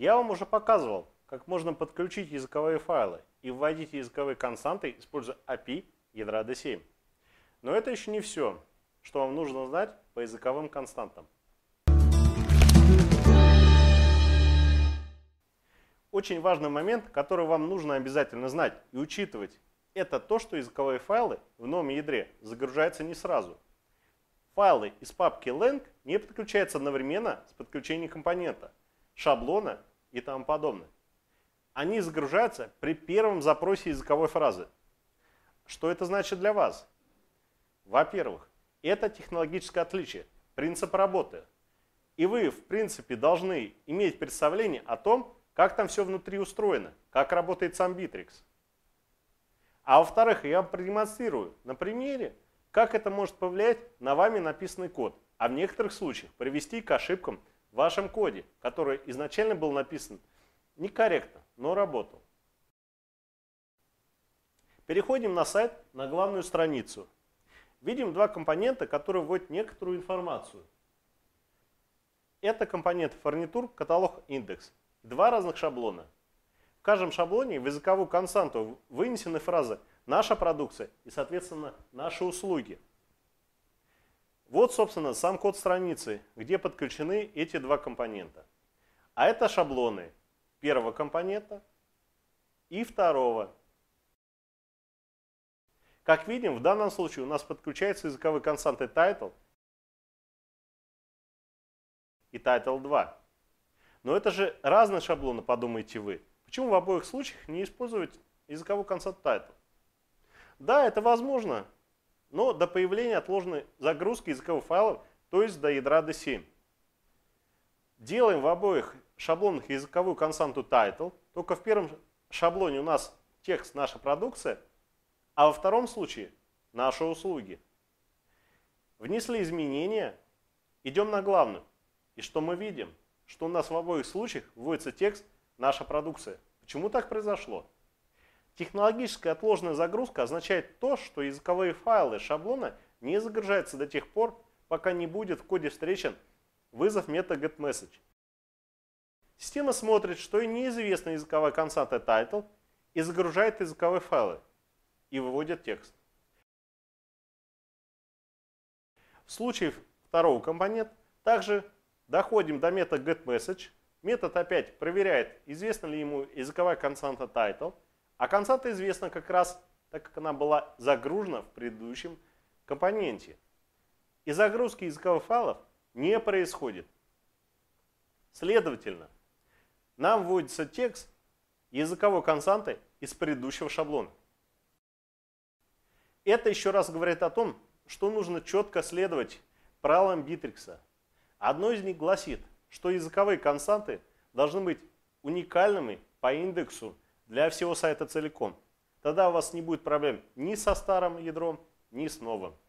Я вам уже показывал, как можно подключить языковые файлы и вводить языковые константы, используя API ядра D7. Но это еще не все, что вам нужно знать по языковым константам. Очень важный момент, который вам нужно обязательно знать и учитывать, это то, что языковые файлы в новом ядре загружаются не сразу. Файлы из папки lang не подключаются одновременно с подключением компонента, шаблона и тому подобное. Они загружаются при первом запросе языковой фразы. Что это значит для вас? Во-первых, это технологическое отличие, принцип работы. И вы, в принципе, должны иметь представление о том, как там все внутри устроено, как работает сам Битрикс. А во-вторых, я продемонстрирую на примере, как это может повлиять на вами написанный код, а в некоторых случаях привести к ошибкам вашем коде, который изначально был написан некорректно, но работал. Переходим на сайт, на главную страницу. Видим два компонента, которые вводят некоторую информацию. Это компонент фурнитур, каталог, индекс. Два разных шаблона. В каждом шаблоне в языковую константу вынесены фразы «наша продукция» и, соответственно, «наши услуги». Вот, собственно, сам код страницы, где подключены эти два компонента. А это шаблоны первого компонента и второго. Как видим, в данном случае у нас подключаются языковые константы title и title 2. Но это же разные шаблоны, подумаете вы. Почему в обоих случаях не использовать языковую констант title? Да, это возможно, но до появления отложенной загрузки языковых файлов, то есть до ядра D7. Делаем в обоих шаблонах языковую константу title, только в первом шаблоне у нас текст наша продукция, а во втором случае наши услуги. Внесли изменения, идем на главную. И что мы видим? Что у нас в обоих случаях вводится текст «Наша продукция». Почему так произошло? Технологическая отложенная загрузка означает то, что языковые файлы шаблона не загружаются до тех пор, пока не будет в коде встречен вызов meta-get-message. Система смотрит, что и неизвестна языковая константа title и загружает языковые файлы и выводит текст. В случае второго компонента также доходим до метод getMessage. Метод опять проверяет, известна ли ему языковая константа title – а константа известна как раз, так как она была загружена в предыдущем компоненте. И загрузки языковых файлов не происходит. Следовательно, нам вводится текст языковой константы из предыдущего шаблона. Это еще раз говорит о том, что нужно четко следовать правилам Битрикса. Одно из них гласит, что языковые константы должны быть уникальными по индексу для всего сайта целиком. Тогда у вас не будет проблем ни со старым ядром, ни с новым.